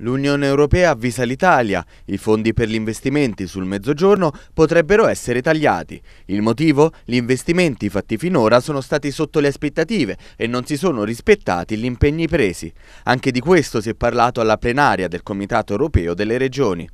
L'Unione Europea avvisa l'Italia, i fondi per gli investimenti sul mezzogiorno potrebbero essere tagliati. Il motivo? Gli investimenti fatti finora sono stati sotto le aspettative e non si sono rispettati gli impegni presi. Anche di questo si è parlato alla plenaria del Comitato Europeo delle Regioni.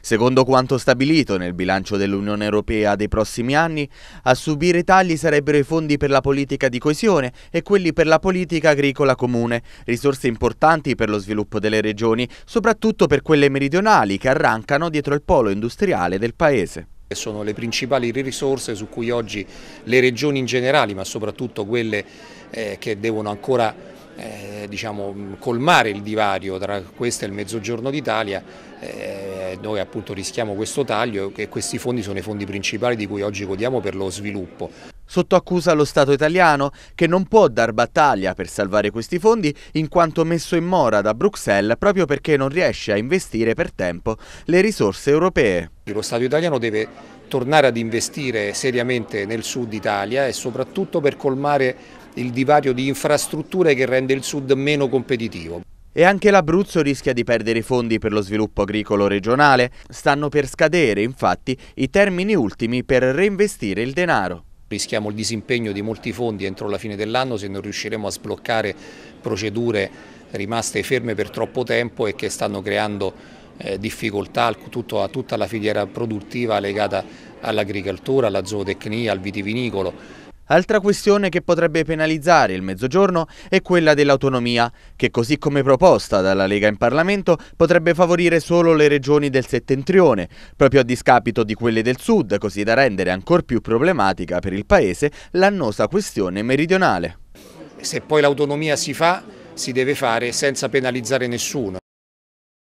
Secondo quanto stabilito nel bilancio dell'Unione Europea dei prossimi anni, a subire tagli sarebbero i fondi per la politica di coesione e quelli per la politica agricola comune, risorse importanti per lo sviluppo delle regioni, soprattutto per quelle meridionali che arrancano dietro il polo industriale del Paese sono le principali risorse su cui oggi le regioni in generale, ma soprattutto quelle eh, che devono ancora eh, diciamo, colmare il divario tra questo e il mezzogiorno d'Italia, eh, noi appunto rischiamo questo taglio e questi fondi sono i fondi principali di cui oggi godiamo per lo sviluppo. Sotto accusa lo Stato italiano che non può dar battaglia per salvare questi fondi in quanto messo in mora da Bruxelles proprio perché non riesce a investire per tempo le risorse europee. Lo Stato italiano deve tornare ad investire seriamente nel sud Italia e soprattutto per colmare il divario di infrastrutture che rende il sud meno competitivo. E anche l'Abruzzo rischia di perdere i fondi per lo sviluppo agricolo regionale. Stanno per scadere, infatti, i termini ultimi per reinvestire il denaro. Rischiamo il disimpegno di molti fondi entro la fine dell'anno se non riusciremo a sbloccare procedure rimaste ferme per troppo tempo e che stanno creando eh, difficoltà a tutta la filiera produttiva legata all'agricoltura, alla zootecnia, al vitivinicolo. Altra questione che potrebbe penalizzare il Mezzogiorno è quella dell'autonomia, che così come proposta dalla Lega in Parlamento potrebbe favorire solo le regioni del settentrione, proprio a discapito di quelle del sud, così da rendere ancora più problematica per il Paese l'annosa questione meridionale. Se poi l'autonomia si fa, si deve fare senza penalizzare nessuno.